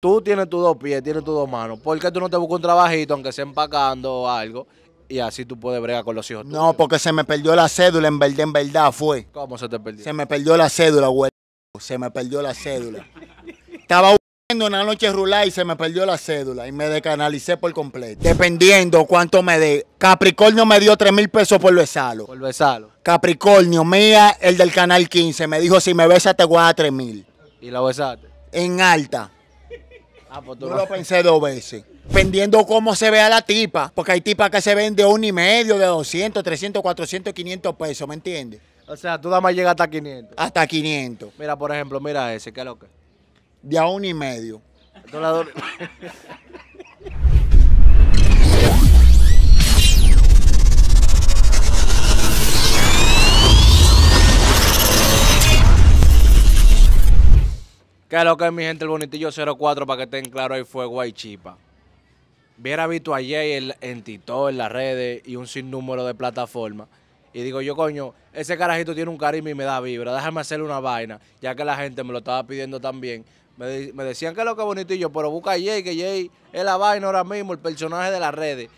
Tú tienes tus dos pies, tienes tus dos manos. ¿Por qué tú no te buscas un trabajito, aunque sea empacando o algo? Y así tú puedes bregar con los hijos. No, porque se me perdió la cédula, en verdad, en verdad fue. ¿Cómo se te perdió? Se me perdió la cédula, güey. Se me perdió la cédula. Estaba en una noche rural y se me perdió la cédula y me descanalicé por completo. Dependiendo cuánto me dé. Capricornio me dio 3 mil pesos por besarlo. Por besarlo. Capricornio, mía, el del canal 15, me dijo: si me besas te voy a dar 3 mil. ¿Y la besaste? En alta. Ah, pues Yo lo pensé dos veces. Dependiendo cómo se vea la tipa, porque hay tipas que se ven de un y medio, de 200, 300, 400, 500 pesos, ¿me entiendes? O sea, tú nada más llegas hasta 500. Hasta 500. Mira, por ejemplo, mira ese, ¿qué es lo que? De a un y medio. Que lo que es mi gente, el bonitillo 04, para que estén claros, ahí fue Guaychipa. Viera visto a Jay en, en Tito, en las redes y un sinnúmero de plataformas. Y digo yo, coño, ese carajito tiene un carisma y me da vibra, déjame hacerle una vaina, ya que la gente me lo estaba pidiendo también. Me, me decían que lo que es bonitillo, pero busca a Jay, que Jay es la vaina ahora mismo, el personaje de las redes.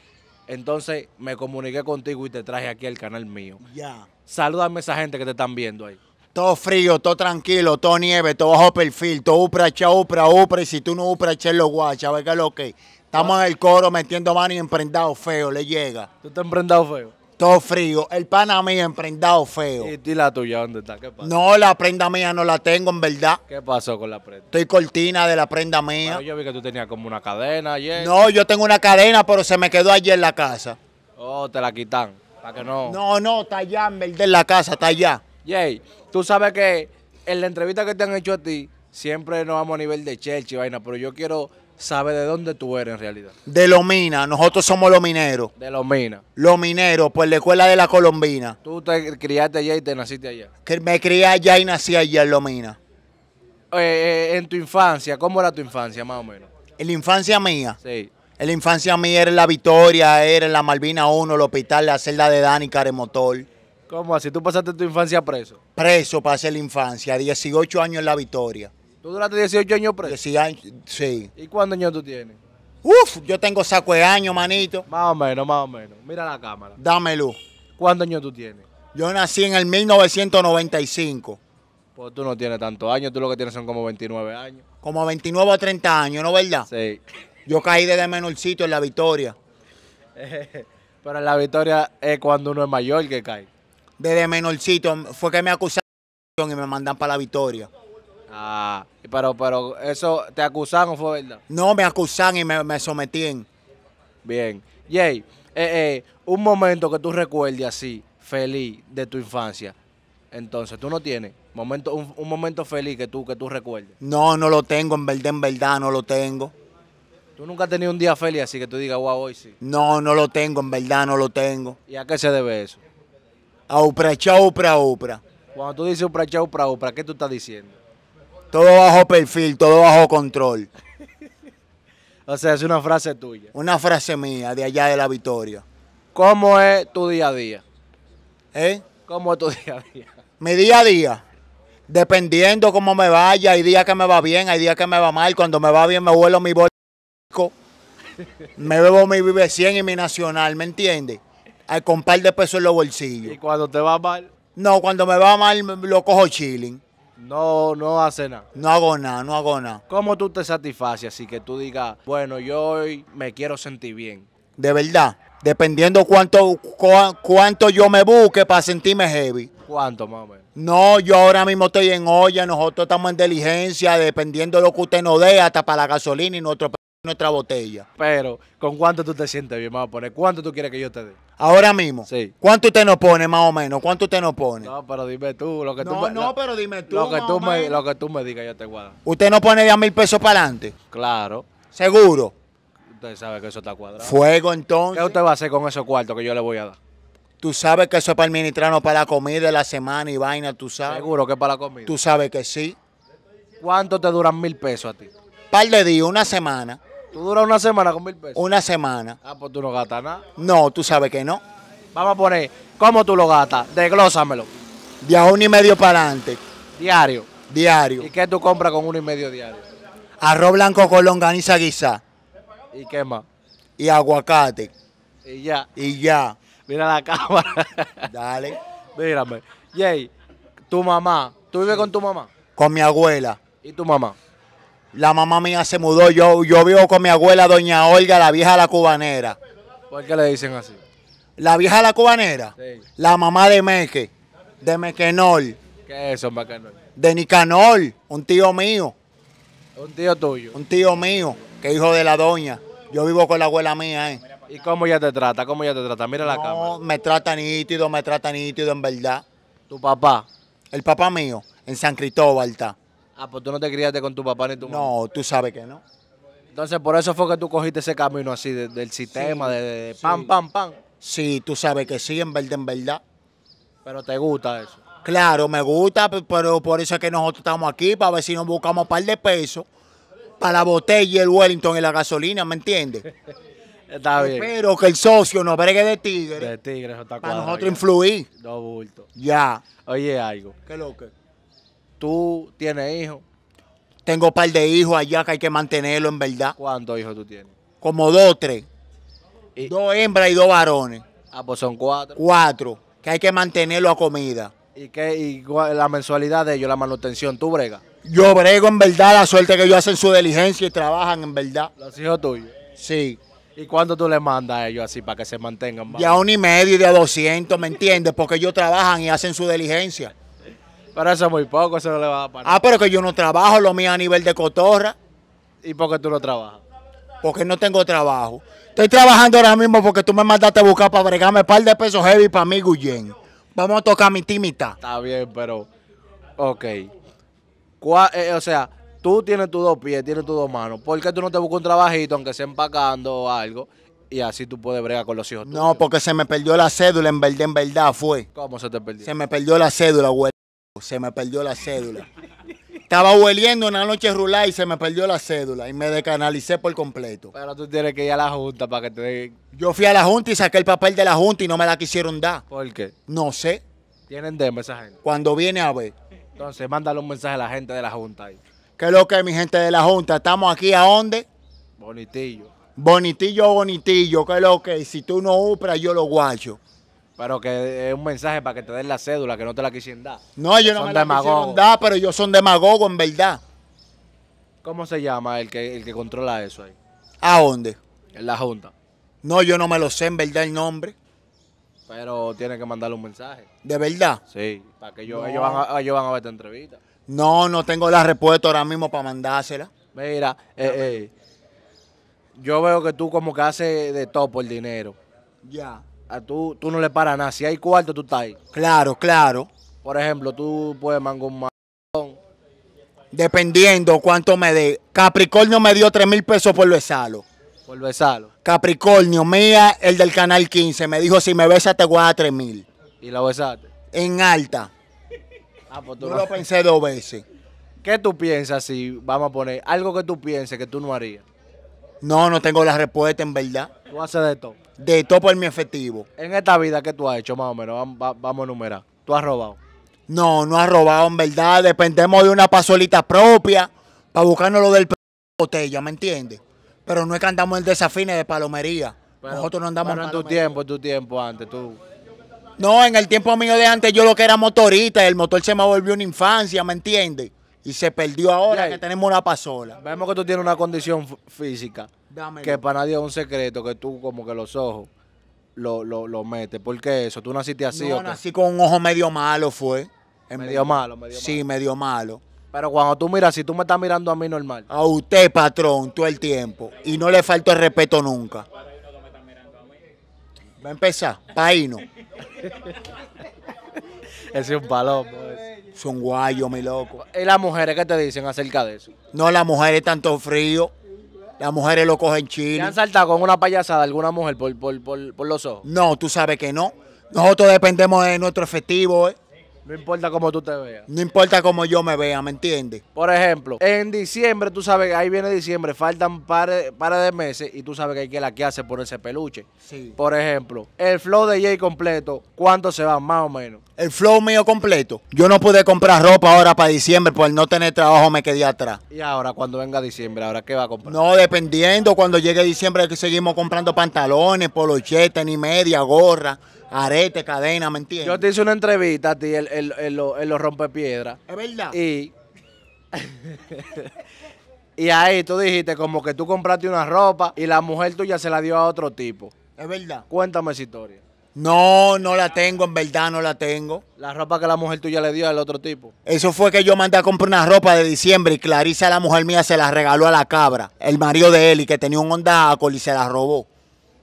Entonces me comuniqué contigo y te traje aquí al canal mío. Ya. a esa gente que te están viendo ahí todo frío, todo tranquilo, todo nieve, todo bajo perfil, todo upra, echa, upra, upra, y si tú no upra, echa lo guacha, ver qué es lo que. Estamos en el coro metiendo mano y emprendado feo, le llega. ¿Tú estás emprendado feo? Todo frío. El pana mío, emprendado feo. ¿Y, ¿Y, la tuya dónde está? ¿Qué pasa? No, la prenda mía no la tengo, en verdad. ¿Qué pasó con la prenda? Estoy cortina de la prenda mía. yo vi que tú tenías como una cadena ayer. No, yo tengo una cadena, pero se me quedó ayer en la casa. Oh, te la quitan. Para que no. No, no, está allá, en verdad, en la casa, está allá. Jay, tú sabes que en la entrevista que te han hecho a ti, siempre nos vamos a nivel de Chelsea, vaina, pero yo quiero saber de dónde tú eres en realidad. De Lomina, nosotros somos los mineros. De Lomina. Los mineros, pues la escuela de la Colombina. Tú te criaste allá y te naciste allá. Que me crié allá y nací allá en Lomina. Eh, eh, en tu infancia, ¿cómo era tu infancia más o menos? En la infancia mía. Sí. En la infancia mía era la Victoria, era la Malvina 1, el hospital, la celda de Dani, Caremotor. ¿Cómo así? ¿Tú pasaste tu infancia preso? Preso pasé la infancia, 18 años en la Victoria. ¿Tú duraste 18 años preso? 18 años, sí. ¿Y cuántos años tú tienes? Uf, yo tengo saco de años, manito. Más o menos, más o menos. Mira la cámara. Dame luz. ¿Cuántos años tú tienes? Yo nací en el 1995. Pues tú no tienes tantos años, tú lo que tienes son como 29 años. Como 29 o 30 años, ¿no verdad? Sí. Yo caí desde menorcito en la Victoria. Pero en la Victoria es cuando uno es mayor que cae desde menorcito fue que me acusaron y me mandan para la victoria. Ah, pero, pero eso te acusaron, ¿fue verdad? No, me acusaron y me, me sometían. Bien. Jay, eh, eh, un momento que tú recuerdes así, feliz de tu infancia. Entonces, ¿tú no tienes momento, un, momento feliz que tú, que tú recuerdes? No, no lo tengo, en verdad, en verdad no lo tengo. ¿Tú nunca has tenido un día feliz así que tú digas, wow, hoy sí? No, no lo tengo, en verdad no lo tengo. ¿Y a qué se debe eso? a upra upra, upra. Cuando tú dices upra upra, upra, ¿qué tú estás diciendo? Todo bajo perfil, todo bajo control. o sea, es una frase tuya. Una frase mía, de allá de la Victoria. ¿Cómo es tu día a día? ¿Eh? ¿Cómo es tu día a día? Mi día a día. Dependiendo cómo me vaya, hay días que me va bien, hay días que me va mal. Cuando me va bien, me vuelo mi bolso. me bebo mi Vive 100 y mi Nacional, ¿me entiendes? con con par de pesos en los bolsillos. ¿Y cuando te va mal? No, cuando me va mal lo cojo chilling. No, no hace nada. No hago nada, no hago nada. ¿Cómo tú te satisfaces así que tú digas, bueno, yo hoy me quiero sentir bien? De verdad, dependiendo cuánto, cuánto yo me busque para sentirme heavy. ¿Cuánto mami No, yo ahora mismo estoy en olla, nosotros estamos en diligencia, dependiendo lo que usted nos dé, hasta para la gasolina y nuestro nuestra botella. Pero, ¿con cuánto tú te sientes bien? Vamos a poner, ¿cuánto tú quieres que yo te dé? Ahora mismo. Sí. ¿Cuánto usted nos pone, más o menos? ¿Cuánto usted nos pone? No, pero dime tú, lo que tú no, No, pero dime tú. Lo que tú, me, digas, yo te guardo. ¿Usted no pone ya mil pesos para adelante? Claro. ¿Seguro? Usted sabe que eso está cuadrado. Fuego, entonces. ¿Qué usted va a hacer con esos cuartos que yo le voy a dar? Tú sabes que eso es para administrarnos para la comida de la semana y vaina, tú sabes. Seguro que es para la comida. Tú sabes que sí. ¿Cuánto te duran mil pesos a ti? Par de días, una semana. ¿Tú duras una semana con mil pesos? Una semana. Ah, pues tú no gastas nada. No, tú sabes que no. Vamos a poner, ¿cómo tú lo gastas? Desglósamelo. De a uno y medio para adelante. Diario. Diario. ¿Y qué tú compras con uno y medio diario? Arroz blanco con longaniza guisa. ¿Y qué más? Y aguacate. Y ya. Y ya. Mira la cámara. Dale. Mírame. Jay, tu mamá, ¿tú vives con tu mamá? Con mi abuela. ¿Y tu mamá? La mamá mía se mudó. Yo, yo vivo con mi abuela, doña Olga, la vieja la cubanera. ¿Por qué le dicen así? La vieja la cubanera. La mamá de Meque. De Mequenol. ¿Qué es eso, Mequenol? De Nicanol, un tío mío. ¿Un tío tuyo? Un tío mío, que hijo de la doña. Yo vivo con la abuela mía, ¿eh? ¿Y cómo ella te trata? ¿Cómo ella te trata? Mira la cámara. Me trata nítido, me trata nítido, en verdad. ¿Tu papá? El papá mío, en San Cristóbal está. Ah, pues tú no te criaste con tu papá ni tu mamá. No, tú sabes que no. Entonces, por eso fue que tú cogiste ese camino así del sistema, de, pam, pam, pam. Sí, tú sabes que sí, en verdad, en verdad. Pero te gusta eso. Claro, me gusta, pero por eso es que nosotros estamos aquí, para ver si nos buscamos un par de pesos para la botella, y el Wellington y la gasolina, ¿me entiendes? Está bien. Pero que el socio nos bregue de tigre De tigres, eso está para nosotros influir. Dos bultos. Ya. Oye, algo. ¿Qué lo que? Tú tienes hijos. Tengo un par de hijos allá que hay que mantenerlo en verdad. ¿Cuántos hijos tú tienes? Como dos tres. Dos hembras y dos varones. Ah, pues son cuatro. Cuatro. Que hay que mantenerlo a comida. ¿Y qué? Y la mensualidad de ellos, la manutención, tú brega? Yo brego en verdad la suerte que ellos hacen su diligencia y trabajan en verdad. ¿Los hijos tuyos? Sí. ¿Y cuánto tú les mandas a ellos así para que se mantengan? Ya a un y medio de a doscientos, ¿me entiendes? Porque ellos trabajan y hacen su diligencia. Pero eso es muy poco, eso no le va a parar. Ah, pero que yo no trabajo, lo mío a nivel de cotorra. ¿Y por qué tú no trabajas? Porque no tengo trabajo. Estoy trabajando ahora mismo porque tú me mandaste a buscar para bregarme un par de pesos heavy para mí, Guyen. Vamos a tocar mi timita. Está bien, pero. Ok. Eh, o sea, tú tienes tus dos pies, tienes tus dos manos. ¿Por qué tú no te buscas un trabajito, aunque sea empacando o algo? Y así tú puedes bregar con los hijos. No, porque se me perdió la cédula, en verdad, en verdad fue. ¿Cómo se te perdió? Se me perdió la cédula, güey. Se me perdió la cédula. Estaba hueliendo una noche rular y se me perdió la cédula y me decanalicé por completo. Pero tú tienes que ir a la junta para que te... Yo fui a la junta y saqué el papel de la junta y no me la quisieron dar. ¿Por qué? No sé. Tienen de esa gente. Cuando viene a ver. Entonces, mándale un mensaje a la gente de la junta ahí. ¿Qué es lo que es, mi gente de la junta? ¿Estamos aquí a dónde? Bonitillo. Bonitillo, bonitillo. ¿Qué es lo que Si tú no upras, yo lo guacho. Pero que es un mensaje para que te den la cédula, que no te la quisieron dar. No, yo no me la quisieron dar, pero yo son demagogos en verdad. ¿Cómo se llama el que, el que controla eso ahí? ¿A dónde? En la Junta. No, yo no me lo sé en verdad el nombre. Pero tiene que mandarle un mensaje. ¿De verdad? Sí, para que ellos, van, a, van a ver tu entrevista. No, no tengo la respuesta ahora mismo para mandársela. Mira, eh, eh, yo veo que tú como que haces de todo por dinero. Ya a ah, tú, no le paras nada. Si hay cuarto, tú estás ahí. Claro, claro. Por ejemplo, tú puedes mangomar. Dependiendo cuánto me dé. Capricornio me dio tres mil pesos por besarlo. Por besarlo. Capricornio, mía, el del canal 15, me dijo: si me besas, te voy a 3 mil. ¿Y la besaste? En alta. Ah, pues lo pensé dos veces. ¿Qué tú piensas si, vamos a poner, algo que tú pienses que tú no harías? No, no tengo la respuesta, en verdad. Tú haces de todo. De todo por mi efectivo. En esta vida, que tú has hecho, más o menos? Vamos a enumerar. ¿Tú has robado? No, no has robado, en verdad. Dependemos de una pasolita propia para buscarnos lo del botella, ¿me entiendes? Pero no es que andamos en desafines de palomería. Nosotros no andamos pero en, en tu tiempo, en tu tiempo antes, tú. No, en el tiempo mío de antes yo lo que era motorista, el motor se me volvió una infancia, ¿me entiendes? y se perdió ahora que tenemos una pasola. Vemos que tú tienes una condición física que para nadie es un secreto, que tú como que los ojos lo, lo, lo metes. ¿Por qué eso? ¿Tú naciste así o nací con un ojo medio malo fue. medio, malo, medio Sí, medio malo. Pero cuando tú miras, si tú me estás mirando a mí normal. A usted, patrón, todo el tiempo. Y no le falta el respeto nunca. Va a empezar, paino. Ese es un Pues. Son guayos, mi loco. ¿Y las mujeres qué te dicen acerca de eso? No, las mujeres tanto frío. Las mujeres lo cogen chile. ¿Te han saltado con una payasada alguna mujer por, por, por los ojos? No, tú sabes que no. Nosotros dependemos de nuestro efectivo, ¿eh? No importa cómo tú te veas. No importa cómo yo me vea, ¿me entiendes? Por ejemplo, en diciembre, tú sabes que ahí viene diciembre, faltan pares par de meses y tú sabes que hay que la que hace por ese peluche. Sí. Por ejemplo, el flow de Jay completo, ¿cuánto se va más o menos? El flow mío completo. Yo no pude comprar ropa ahora para diciembre, por no tener trabajo me quedé atrás. Y ahora, cuando venga diciembre, ¿ahora qué va a comprar? No, dependiendo, cuando llegue diciembre que seguimos comprando pantalones, polochetes, ni media, gorra arete, cadena, ¿me entiendes? Yo te hice una entrevista a ti en, los lo rompepiedras. Es verdad. Y. ahí tú dijiste como que tú compraste una ropa y la mujer tuya se la dio a otro tipo. Es verdad. Cuéntame esa historia. No, no la tengo, en verdad no la tengo. La ropa que la mujer tuya le dio al otro tipo. Eso fue que yo mandé a comprar una ropa de diciembre y Clarice, la mujer mía, se la regaló a la cabra, el marido de él, y que tenía un Honda Accord y se la robó.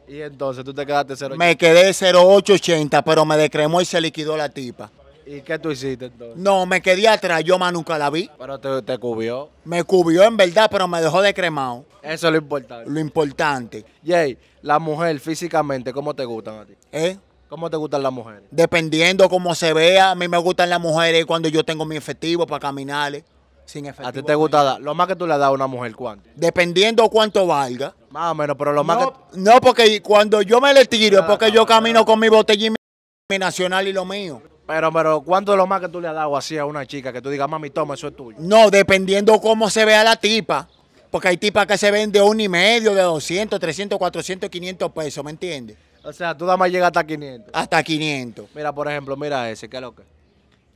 Y entonces tú te quedaste 0880? Me quedé 0,880, pero me decremó y se liquidó la tipa. ¿Y qué tú hiciste entonces? No, me quedé atrás, yo más nunca la vi. Pero te, cubrió? cubió. Me cubrió en verdad, pero me dejó decremado. Eso es lo importante. Lo importante. Jay, la mujer físicamente, ¿cómo te gustan a ti? ¿Eh? ¿Cómo te gustan las mujeres? Dependiendo cómo se vea, a mí me gustan las mujeres cuando yo tengo mi efectivo para caminarle. ¿eh? Sin ¿A ti te gusta dar? Lo más que tú le has dado a una mujer, ¿cuánto? Dependiendo cuánto valga. Más o menos, pero lo más no, que... No, porque cuando yo me le tiro es ah, porque ah, yo ah, camino con mi botellín mi nacional y lo mío. Pero, pero, ¿cuánto es lo más que tú le has dado así a una chica que tú digas, mami, toma, eso es tuyo? No, dependiendo cómo se vea la tipa. Porque hay tipas que se ven de un y medio, de 200, 300, 400, 500 pesos, ¿me entiendes? O sea, tú nada más llegas hasta 500. Hasta 500. Mira, por ejemplo, mira ese, ¿qué es lo que?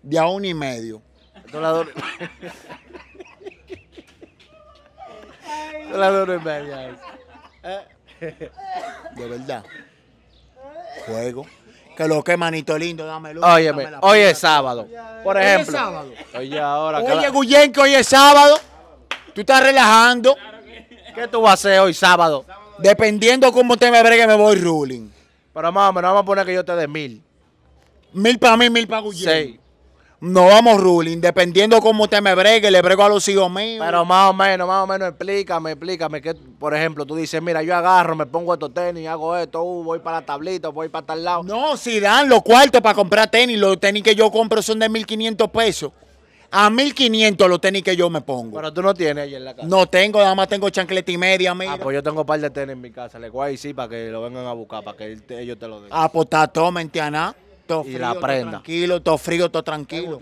De a un y medio. ¿Eh? De verdad. Juego. Que lo que manito lindo, dame luz. Óyeme, hoy es sábado. Por ejemplo. Hoy es sábado. Oye, ahora. Oye, Guyen, que hoy es sábado. Tú estás relajando. ¿Qué tú vas a hacer hoy sábado? Dependiendo cómo te me bregue, me voy ruling. Pero mamá, o vamos a poner que yo te dé mil. Mil para mí, mil para Guyen. Sí. No vamos ruling, dependiendo cómo usted me bregue, le brego a los hijos míos. Pero más o menos, más o menos, explícame, explícame que, por ejemplo, tú dices, mira, yo agarro, me pongo estos tenis, hago esto, uh, voy para la tablita, voy para tal lado. No, si dan los cuartos para comprar tenis, los tenis que yo compro son de 1500 pesos. A 1500 los tenis que yo me pongo. Pero tú no tienes ahí en la casa. No tengo, nada más tengo chancleta y media, ah, mira. Ah, pues yo tengo un par de tenis en mi casa. Le voy a decir para que lo vengan a buscar, para que ellos te lo den. Ah, pues está todo, y la prenda. tranquilo, todo frío, todo tranquilo.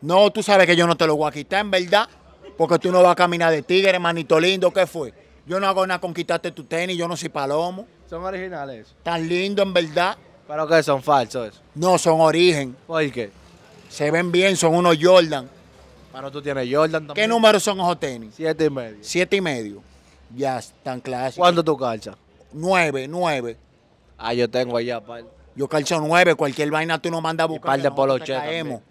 No, tú sabes que yo no te lo voy a quitar, en verdad. Porque tú no vas a caminar de tigre, manito lindo, ¿qué fue? Yo no hago nada con quitarte tu tenis, yo no soy palomo. Son originales. Tan lindo, en verdad. ¿Pero qué? ¿Son falsos? No, son origen. ¿Por qué? Se ven bien, son unos Jordan. Pero tú tienes Jordan también. ¿Qué número son esos tenis? Siete y medio. Siete y medio. Ya, tan clásico. ¿Cuánto tu calza Nueve, nueve. Ah, yo tengo allá, aparte. Yo calzo nueve, cualquier vaina tú no mandas a buscar. de te Caemos.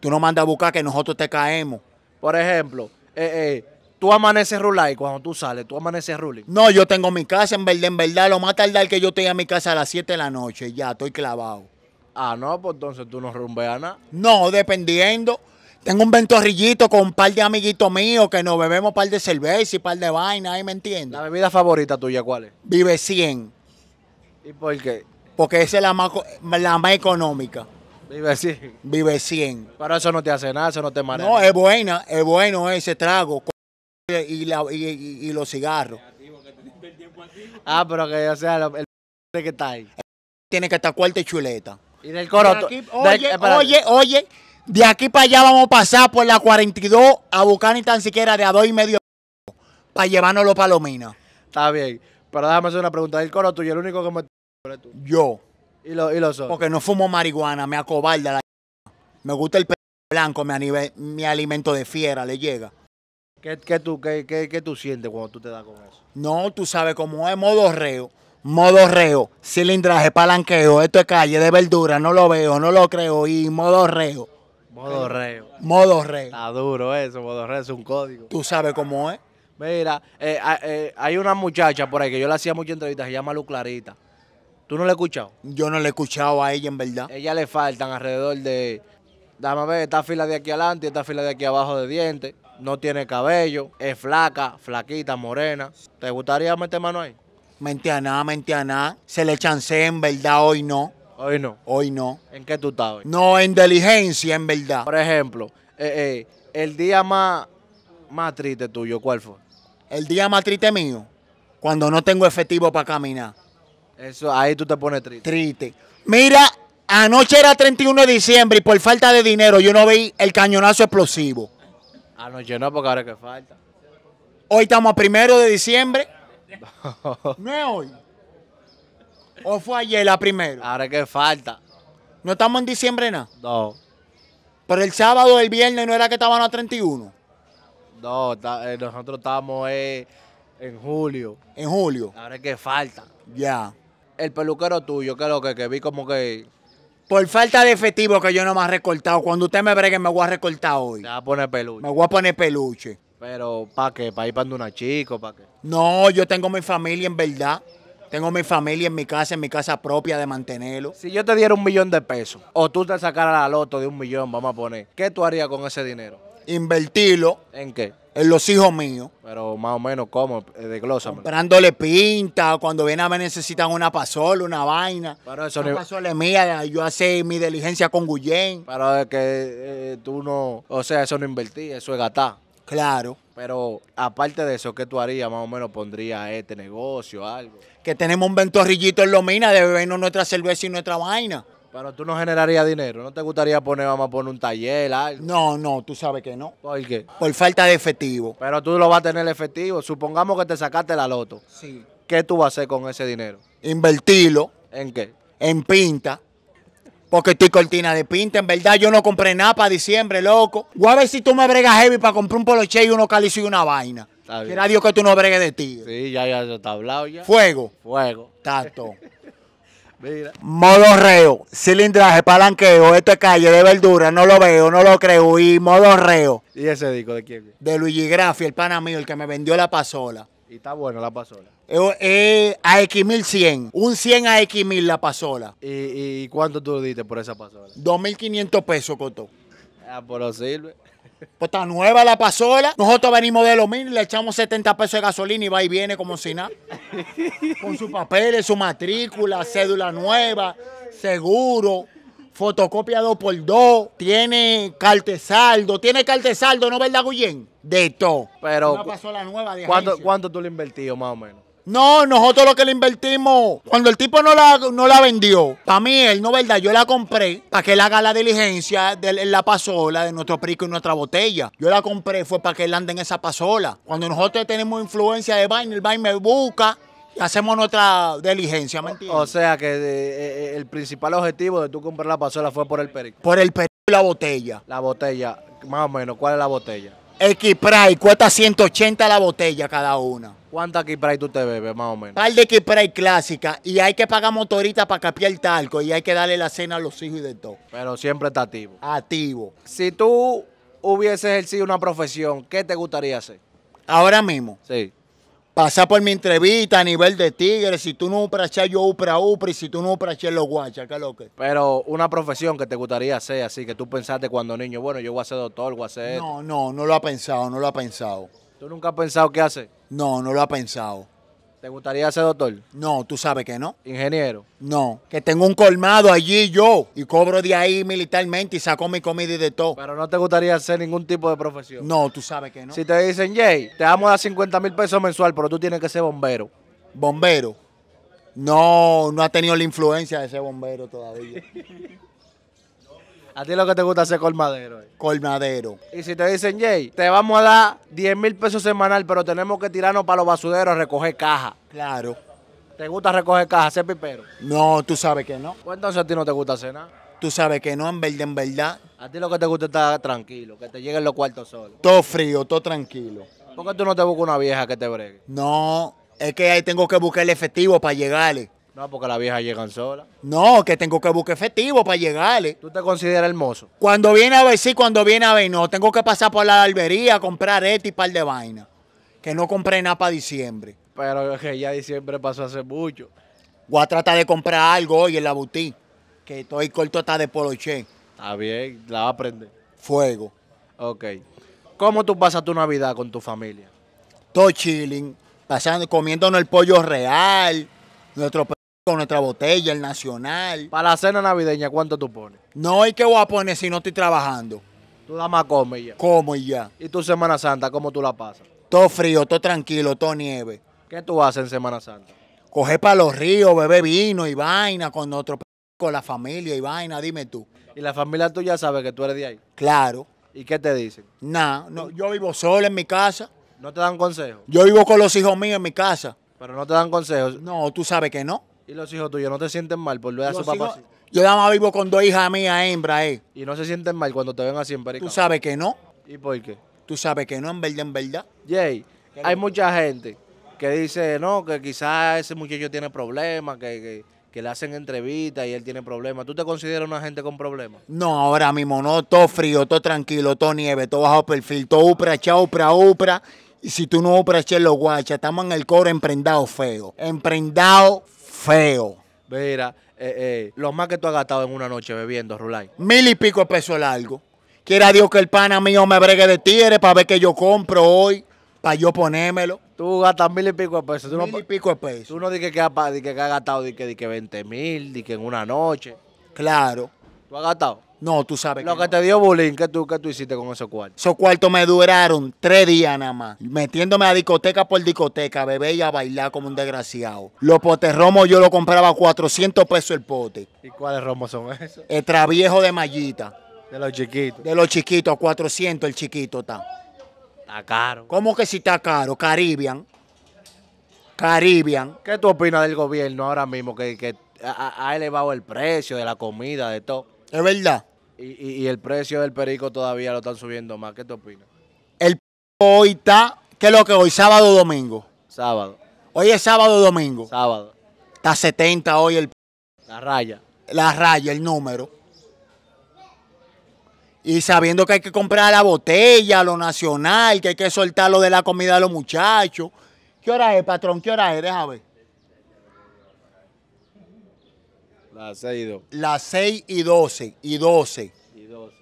Tú no mandas a buscar que nosotros te caemos. Por ejemplo, eh, eh, tú amaneces rulay cuando tú sales, tú amaneces ruling. No, yo tengo mi casa, en verdad, en verdad, lo más tardar que yo estoy a mi casa a las 7 de la noche, ya estoy clavado. Ah, no, pues entonces tú no rumbeas nada. No, dependiendo. Tengo un ventorrillito con un par de amiguitos míos que nos bebemos un par de cerveza y un par de vaina, ahí me entiendes. ¿La bebida favorita tuya cuál es? Vive 100. ¿Y por qué? porque esa es la más, la más económica. Vive 100. Vive 100. Pero eso no te hace nada, eso no te maneja. No, es buena, es bueno ese trago y, los cigarros. Ah, pero que, o sea, el que está ahí. Tiene que estar cuarta y chuleta. Y del coro. oye, oye, oye, de aquí para allá vamos a pasar por la 42 a buscar ni tan siquiera de a dos y medio para llevarnos los palominas. Está bien. Pero déjame hacer una pregunta. Del coro tuyo, el único que me yo. ¿Y, lo, y los otros? Porque no fumo marihuana, me acobarda la Me gusta el blanco, me alimento de fiera le llega. ¿Qué, qué tú, qué, qué, tú sientes cuando tú te das con eso? No, tú sabes cómo es modo reo. Modo reo, cilindraje, palanqueo, esto es calle de verdura, no lo veo, no lo creo y modo reo. Modo eh, reo. Modo reo. Está duro eso, modo reo es un código. Tú sabes cómo es. Mira, eh, eh, hay una muchacha por ahí que yo le hacía muchas entrevistas, se llama Lu Clarita. ¿Tú no la has escuchado? Yo no le he escuchado a ella, en verdad. Ella le faltan alrededor de. Dame a ver, esta fila de aquí adelante, esta fila de aquí abajo de dientes. No tiene cabello, es flaca, flaquita, morena. ¿Te gustaría meter mano ahí? Mentía nada, mentía nada. Se le chance en verdad, hoy no. Hoy no. Hoy no. ¿En qué tú estás No, en diligencia, en verdad. Por ejemplo, eh, eh, el día más, más triste tuyo, ¿cuál fue? El día más triste mío, cuando no tengo efectivo para caminar. Eso, ahí tú te pones triste. Triste. Mira, anoche era 31 de diciembre y por falta de dinero yo no vi el cañonazo explosivo. Anoche ah, no, porque ahora que falta. Hoy estamos a primero de diciembre. No es hoy. ¿O fue ayer la primera? Ahora que falta. ¿No estamos en diciembre nada? No. Pero el sábado, el viernes, ¿no era que estaban a 31? No, eh, nosotros estamos eh, en julio. ¿En julio? Ahora que falta. Ya el peluquero tuyo, que lo que, que vi como que. Por falta de efectivo que yo no me ha recortado. Cuando usted me bregue, me voy a recortar hoy. me va a poner peluche. Me voy a poner peluche. Pero, ¿para qué? ¿Para ir para una chico? ¿Para qué? No, yo tengo mi familia en verdad. Tengo mi familia en mi casa, en mi casa propia de mantenerlo. Si yo te diera un millón de pesos, o tú te sacaras la loto de un millón, vamos a poner, ¿qué tú harías con ese dinero? Invertirlo. ¿En qué? en los hijos míos. Pero más o menos, ¿cómo? Eh, glosa, Comprándole pinta, cuando vienen a me necesitan una pasola, una vaina. Pero eso una no... pasola mía, yo hace mi diligencia con Guyen. Pero es que eh, tú no, o sea, eso no invertí, eso es gatar. Claro. Pero aparte de eso, ¿qué tú harías? Más o menos pondrías este negocio, algo. Que tenemos un ventorrillito en Lomina de bebernos nuestra cerveza y nuestra vaina. Pero tú no generarías dinero, ¿no te gustaría poner, vamos a poner un taller, algo? No, no, tú sabes que no. ¿Por qué? Por falta de efectivo. Pero tú lo vas a tener efectivo. Supongamos que te sacaste la loto. Sí. ¿Qué tú vas a hacer con ese dinero? Invertirlo. ¿En qué? En pinta. Porque estoy cortina de pinta. En verdad, yo no compré nada para diciembre, loco. Voy a ver si tú me bregas heavy para comprar un poloche y uno calizo y una vaina. Quiera Dios que tú no bregues de ti. Sí, ya, ya, ya está hablado ya. Fuego. Fuego. Tato. Modo reo, cilindraje, palanqueo, esto calle de verdura, no lo veo, no lo creo. Y modo reo. ¿Y ese disco de quién? De Luigi Graffi, el pana mío, el que me vendió la pasola. Y está bueno la pasola. Eh, oh, eh, a X1100. Un 100 a X1000 la pasola. ¿Y, cuánto tú diste por esa pasola? 2.500 pesos costó. Ah, por sirve. Pues está nueva la pasola. Nosotros venimos de los mismo, le echamos 70 pesos de gasolina y va y viene como si nada. Con sus papeles, su matrícula, cédula nueva, seguro, fotocopia 2 x tiene carte saldo, tiene carte saldo, ¿no verdad, Guyen? De todo. Pero. nueva de ¿cuánto, ¿Cuánto tú le invertido más o menos? No, nosotros lo que le invertimos. Cuando el tipo no la, no la vendió, para mí él, no verdad, yo la compré para que él haga la diligencia de la pasola de nuestro perico y nuestra botella. Yo la compré fue para que él ande en esa pasola. Cuando nosotros tenemos influencia de vaina, el vaina me busca y hacemos nuestra diligencia, ¿me entiendes? O sea que eh, eh, el principal objetivo de tú comprar la pasola fue por el perico. Por el perico y la botella. La botella, más o menos, ¿cuál es la botella? x cuesta 180 la botella cada una. ¿Cuántas Kipray tú te bebes, más o menos? Par de Kipray clásica. Y hay que pagar motorita para capiar el talco. Y hay que darle la cena a los hijos y de todo. Pero siempre está activo. Activo. Si tú hubieses ejercido una profesión, ¿qué te gustaría hacer? Ahora mismo. Sí. Pasar por mi entrevista a nivel de tigre. Si tú no uprachas, yo upra upra. Y si tú no uprachas, los guachas, ¿qué es lo que? Pero una profesión que te gustaría hacer, así que tú pensaste cuando niño, bueno, yo voy a ser doctor, voy a ser. No, no, no lo ha pensado, no lo ha pensado. ¿Tú nunca has pensado qué hacer? No, no lo ha pensado. ¿Te gustaría ser doctor? No, tú sabes que no. ¿Ingeniero? No, que tengo un colmado allí yo y cobro de ahí militarmente y saco mi comida y de todo. Pero no te gustaría hacer ningún tipo de profesión. No, tú sabes que no. Si te dicen, Jay, te vamos a dar 50 mil pesos mensual, pero tú tienes que ser bombero. ¿Bombero? No, no ha tenido la influencia de ser bombero todavía. A ti lo que te gusta hacer colmadero. Eh. Colmadero. Y si te dicen, Jay, te vamos a dar 10 mil pesos semanal, pero tenemos que tirarnos para los basureros a recoger caja. Claro. ¿Te gusta recoger caja, ser pipero? No, tú sabes que no. Pues entonces a ti no te gusta hacer nada. Tú sabes que no, en verdad, en verdad. A ti lo que te gusta es estar tranquilo, que te lleguen los cuartos solos. Todo frío, todo tranquilo. ¿Por qué tú no te buscas una vieja que te bregue? No, es que ahí tengo que buscar el efectivo para llegarle. No, porque las viejas llegan sola. No, que tengo que buscar efectivo para llegarle. ¿Tú te consideras hermoso? Cuando viene a ver sí, cuando viene a ver no. Tengo que pasar por la albería, comprar este y par de vainas. Que no compré nada para diciembre. Pero que ya diciembre pasó hace mucho. Voy a tratar de comprar algo hoy en la boutique. Que estoy corto hasta de poloche. Está bien, la va a prender. Fuego. Ok. ¿Cómo tú pasas tu Navidad con tu familia? Todo chilling, pasando, comiéndonos el pollo real, nuestro con nuestra botella, el nacional. Para la cena navideña, ¿cuánto tú pones? No, ¿y qué voy a poner si no estoy trabajando? Tú nada más comes ya. Como y ya. ¿Y tu Semana Santa, cómo tú la pasas? Todo frío, todo tranquilo, todo nieve. ¿Qué tú haces en Semana Santa? Coger para los ríos, beber vino y vaina con otro con la familia y vaina, dime tú. ¿Y la familia tuya sabe que tú eres de ahí? Claro. ¿Y qué te dicen? nada no, yo vivo solo en mi casa. ¿No te dan consejos? Yo vivo con los hijos míos en mi casa. ¿Pero no te dan consejos? No, tú sabes que no. ¿Y los hijos tuyos no te sienten mal por ver a su papá? Yo nada más vivo con dos hijas mías, hembra, eh. ¿Y no se sienten mal cuando te ven así en Tú sabes que no. ¿Y por qué? Tú sabes que no, en verdad, en verdad. Jay, hay mucha gente que dice, no, que quizás ese muchacho tiene problemas, que, le hacen entrevistas y él tiene problemas. ¿Tú te consideras una gente con problemas? No, ahora mismo no, todo frío, todo tranquilo, todo nieve, todo bajo perfil, todo upra, chao, upra, upra. Y si tú no upra, chelo, guacha, estamos en el coro emprendado feo. Emprendado feo feo. Mira, eh, eh, lo más que tú has gastado en una noche bebiendo, Rulay. Mil y pico de pesos largo. Quiera Dios que el pana mío me bregue de tigre para ver que yo compro hoy, para yo ponérmelo. Tú gastas mil y pico de pesos. mil y pico de pesos. Tú no que, ha has gastado di que, di 20 mil, di que en una noche. Claro. ¿Tú has gastado? No, tú sabes. Lo que, te dio bullying, ¿qué tú, qué tú hiciste con esos cuartos? Esos cuartos me duraron tres días nada más. Metiéndome a discoteca por discoteca, bebé y a bailar como un desgraciado. Los potes yo lo compraba a 400 pesos el pote. ¿Y cuáles romos son esos? El traviejo de mallita. De los chiquitos. De los chiquitos, a 400 el chiquito está. Está caro. ¿Cómo que si está caro? Caribbean. Caribbean. ¿Qué tú opinas del gobierno ahora mismo que, que ha elevado el precio de la comida, de todo? Es verdad. Y, el precio del perico todavía lo están subiendo más. ¿Qué te opinas? El hoy está, ¿qué es lo que hoy? ¿Sábado o domingo? Sábado. Hoy es sábado o domingo. Sábado. Está 70 hoy el La raya. La raya, el número. Y sabiendo que hay que comprar la botella, lo nacional, que hay que soltar lo de la comida a los muchachos. ¿Qué hora es, patrón? ¿Qué hora es? Déjame ver. Las 6 y doce. Las 6 y 12. Y 12. Y 12.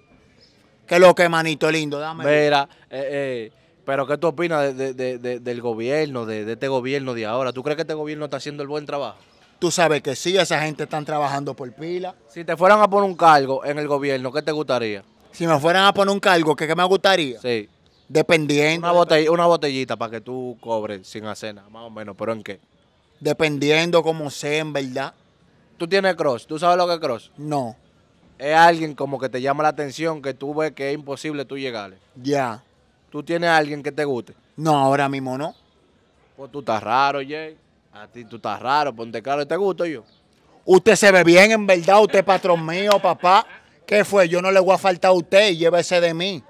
¿Qué lo que, manito lindo? Dame. Mira, eh, eh, pero ¿qué tú opinas del gobierno, de, este gobierno de ahora? ¿Tú crees que este gobierno está haciendo el buen trabajo? Tú sabes que sí, esa gente está trabajando por pila. Si te fueran a poner un cargo en el gobierno, ¿qué te gustaría? Si me fueran a poner un cargo, ¿qué, me gustaría? Sí. Dependiendo. Una, botellita para que tú cobres sin hacer nada, más o menos, pero ¿en qué? Dependiendo como sea, en verdad tú tienes cross, ¿tú sabes lo que es cross? No. Es alguien como que te llama la atención, que tú ves que es imposible tú llegarle. Ya. ¿Tú tienes alguien que te guste? No, ahora mismo no. Pues tú estás raro, Jay. A ti tú estás raro, ponte claro, te gusto yo. Usted se ve bien, en verdad, usted patrón mío, papá. ¿Qué fue? Yo no le voy a faltar a usted y llévese de mí.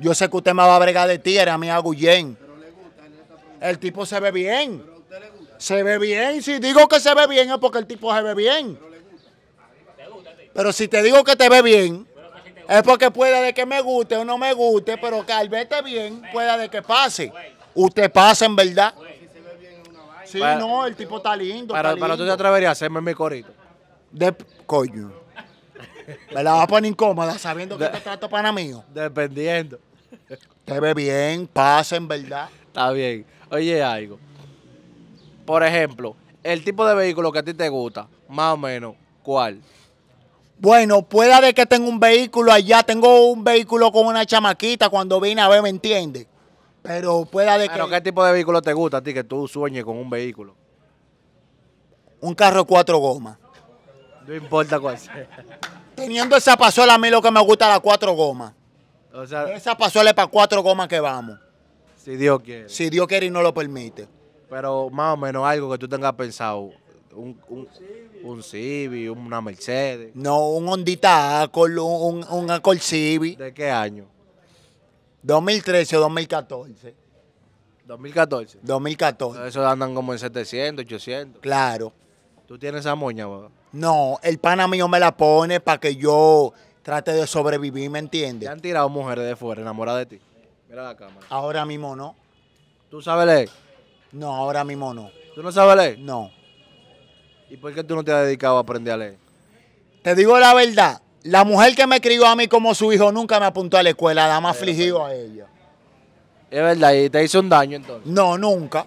Yo sé que usted me va a bregar de ti, era mi agullén. El tipo se ve bien. Se ve bien. Si digo que se ve bien es porque el tipo se ve bien. Pero si te digo que te ve bien, es porque puede de que me guste o no me guste, pero que al verte bien, pueda de que pase. Usted pasa en verdad. Sí, no, el tipo está lindo. Para, tú te atreverías a hacerme mi corito. De coño. Me la vas a poner incómoda sabiendo que te trato para mí? Dependiendo. Te ve bien, pasa en verdad. Está bien. Oye, algo. Por ejemplo, el tipo de vehículo que a ti te gusta, más o menos, ¿cuál? Bueno, pueda de que tenga un vehículo allá, tengo un vehículo con una chamaquita cuando vine a ver, ¿me entiendes? Pero pueda de Pero ¿qué tipo de vehículo te gusta a ti que tú sueñes con un vehículo? Un carro cuatro gomas. No importa cuál sea. Teniendo esa pasola, a mí lo que me gusta es la cuatro gomas. esa pasola es para cuatro gomas que vamos. Si Dios quiere. Si Dios quiere y no lo permite. Pero más o menos algo que tú tengas pensado. Un, un, una Mercedes. No, un Hondita con un, un Accord Civi. ¿De qué año? 2013 o 2014. 2014. 2014. Eso andan como en 700, 800. Claro. ¿Tú tienes esa moña, No, el pana mío me la pone para que yo trate de sobrevivir, ¿me entiendes? ¿Te han tirado mujeres de fuera enamoradas de ti? Mira la cámara. Ahora mismo no. ¿Tú sabes leer? No, ahora mismo no. ¿Tú no sabes leer? No. ¿Y por qué tú no te has dedicado a aprender a leer? Te digo la verdad. La mujer que me crió a mí como su hijo nunca me apuntó a la escuela, nada más afligido a ella. Es verdad, y te hizo un daño entonces. No, nunca.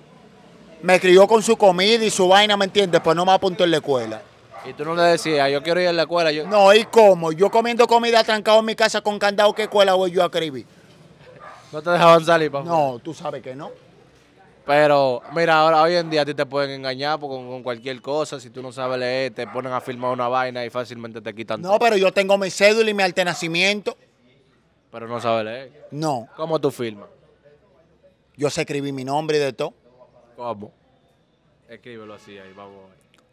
Me crió con su comida y su vaina, ¿me entiendes? Pues no me apuntó en la escuela. Y tú no le decías, ah, yo quiero ir a la escuela. Yo... No, ¿y cómo? Yo comiendo comida trancado en mi casa con candado, ¿qué escuela voy yo a escribir? No te dejaban salir, papá. No, tú sabes que no. Pero mira, ahora hoy en día a ti te pueden engañar con, cualquier cosa. Si tú no sabes leer, te ponen a firmar una vaina y fácilmente te quitan. No, pero yo tengo mi cédula y mi nacimiento Pero no sabes leer. No. ¿Cómo tú firmas? Yo sé escribir mi nombre y de todo. ¿Cómo? Escríbelo así ahí, vamos.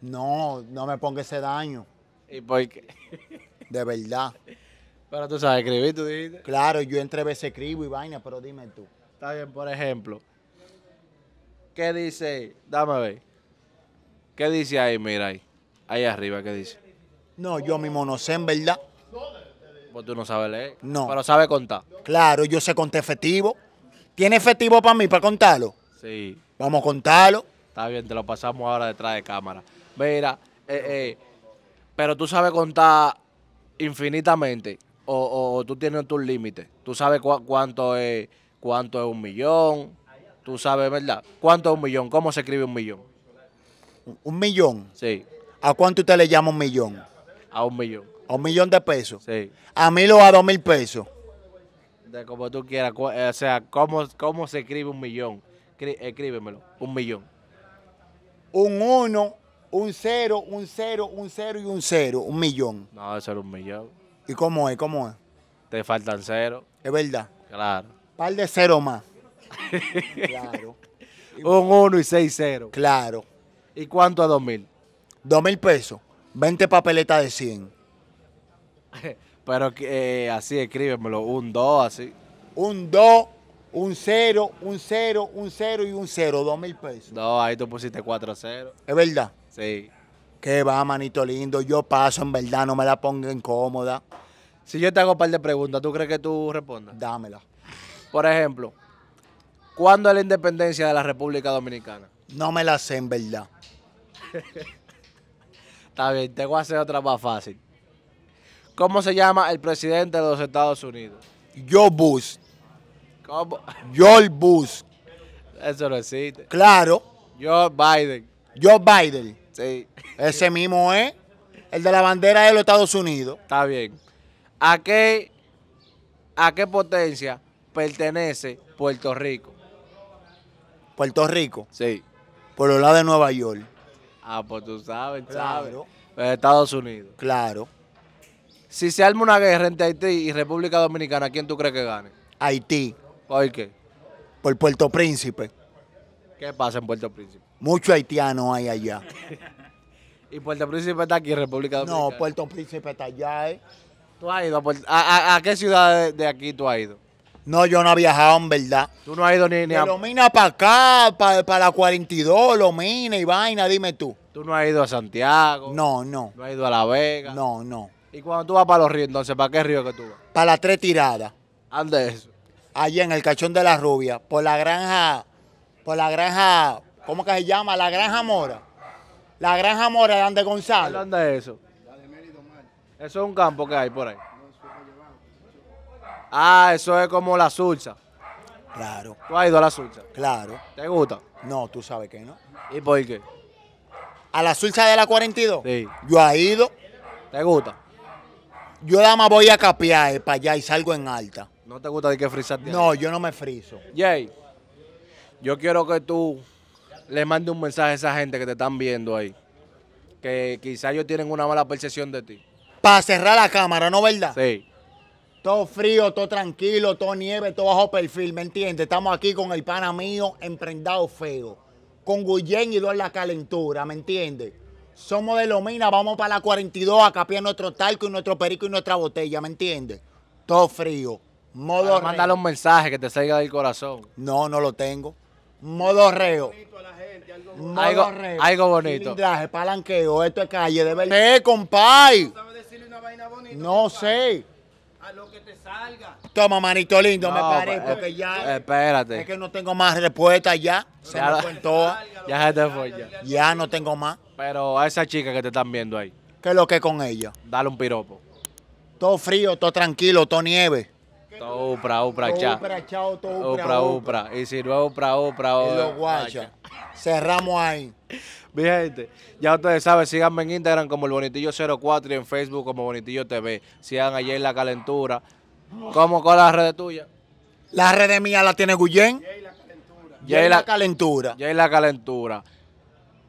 No, no me ponga ese daño. ¿Y por qué? De verdad. Pero tú sabes escribir, tú dijiste. Claro, yo entre veces escribo y vaina, pero dime tú. Está bien, por ejemplo ¿Qué dice? Dame a ver. ¿Qué dice ahí? Mira ahí. Ahí arriba, ¿qué dice? No, yo mismo no sé, en verdad. Pues tú no sabes leer. No. Pero sabe contar. Claro, yo sé contar efectivo. ¿Tiene efectivo para mí, para contarlo? Sí. Vamos a contarlo. Está bien, te lo pasamos ahora detrás de cámara. Mira, eh, eh, pero tú sabes contar infinitamente. O, tú tienes tus límites. Tú sabes cuánto, es, cuánto es un millón, Tú sabes, ¿verdad? ¿Cuánto es un millón? ¿Cómo se escribe un millón? ¿Un millón? Sí. ¿A cuánto usted le llama un millón? A un millón. ¿A un millón de pesos? Sí. ¿A mil o a dos mil pesos? De como tú quieras. Eh, o sea, ¿cómo, cómo se escribe un millón? Escríbemelo. Un millón. Un uno, un cero, un cero, un cero y un cero. Un millón. No, eso era un millón. ¿Y cómo es? ¿Cómo es? Te faltan cero. Es verdad. Claro. Par de cero más. Claro. Un 1 y 6 0. Claro. ¿Y cuánto a 2 mil? 2 mil pesos. 20 papeletas de 100. Pero eh, así escríbemelo. Un 2, así. Un 2, un 0, un 0, un 0 y un 0. 2 mil pesos. No, ahí tú pusiste 4 0. ¿Es verdad? Sí. Que va, manito lindo. Yo paso, en verdad, no me la ponga incómoda. Si yo te hago un par de preguntas, ¿tú crees que tú respondas? Dámela. Por ejemplo, ¿Cuándo es la independencia de la República Dominicana? No me la sé, en verdad. Está bien, tengo que hacer otra más fácil. ¿Cómo se llama el presidente de los Estados Unidos? Joe Bush. ¿Cómo? George Bush. Eso no existe. Claro. Joe Biden. Joe Biden. Sí. Ese mismo es el de la bandera de los Estados Unidos. Está bien. ¿A qué, a qué potencia pertenece Puerto Rico? Puerto Rico. Sí. Por el lado de Nueva York. Ah, pues tú sabes, sabes. Claro. Pues Estados Unidos. Claro. Si se arma una guerra entre Haití y República Dominicana, ¿quién tú crees que gane? Haití. ¿Por qué? Por Puerto Príncipe. ¿Qué pasa en Puerto Príncipe? Mucho haitiano hay allá. ¿Y Puerto Príncipe está aquí, República Dominicana? No, Puerto Príncipe está allá, ¿eh? ¿Tú has ido a, qué ciudad de aquí tú has ido? No, yo no he viajado, en verdad. Tú no has ido ni, ni a... Pero mina para acá, para, la 42, lo mina y vaina, dime tú. Tú no has ido a Santiago. No, no. No has ido a La Vega. No, no. Y cuando tú vas para los ríos, entonces, ¿para qué río que tú vas? Para las tres tiradas. Ande eso. Allí en el cachón de la rubia, por la granja, por la granja, ¿cómo que se llama? La granja mora. La granja mora de Ande González. ¿Dónde es eso? La de Mérito Mar. Eso es un campo que hay por ahí. Ah, eso es como la sursa. Claro. ¿Tú has ido a la sursa? Claro. ¿Te gusta? No, tú sabes que no. ¿Y por qué? ¿A la sursa de la 42? Sí. Yo he ido. ¿Te gusta? Yo nada más voy a capear eh, para allá y salgo en alta. ¿No te gusta de que frisarte? No, yo no me friso. Jay, yo quiero que tú le mandes un mensaje a esa gente que te están viendo ahí. Que quizás ellos tienen una mala percepción de ti. Para cerrar la cámara, ¿no verdad? Sí. Todo frío, todo tranquilo, todo nieve, todo bajo perfil, ¿me entiendes? Estamos aquí con el pana mío, emprendado feo. Con Guillén y dos la calentura, ¿me entiendes? Somos de Lomina, vamos para la 42 a capiar nuestro talco y nuestro perico y nuestra botella, ¿me entiendes? Todo frío. Modo reo. Mándale un mensaje que te salga del corazón. No, no lo tengo. Modo reo. Algo bonito. Algo, algo bonito. Algo bonito. palanqueo, esto es calle, de verdad. ¡Eh, compay! No, sabes una vaina bonita, no sé. A lo que te salga. Toma, manito lindo, me parece, pues, porque ya. Eh, espérate. Es que no tengo más respuesta ya. Se me Ya se te fue ya. Ya no tengo más. Pero a esa chica que te están viendo ahí. ¿Qué es lo que es con ella? Dale un piropo. Todo frío, todo tranquilo, todo nieve. Todo upra, upra, chao. Upra, chao, todo upra. Upra, upra. Y si no upra, upra, upra. Y los oh, guachas. Cerramos ahí. Mi gente, ya ustedes saben, síganme en Instagram como el Bonitillo04 y en Facebook como Bonitillo TV. Sigan allí en La Calentura. ¿Cómo con las redes tuyas? La red mía la tiene Guyen. Jay La Calentura. Jay La Calentura. La Calentura.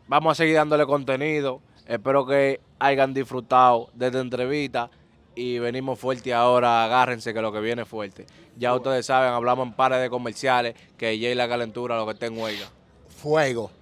Vamos a seguir dándole contenido. Espero que hayan disfrutado de esta entrevista y venimos fuerte ahora. Agárrense que lo que viene es fuerte. Ya ustedes saben, hablamos en pares de comerciales que Jay La Calentura lo que está en huelga. Fuego.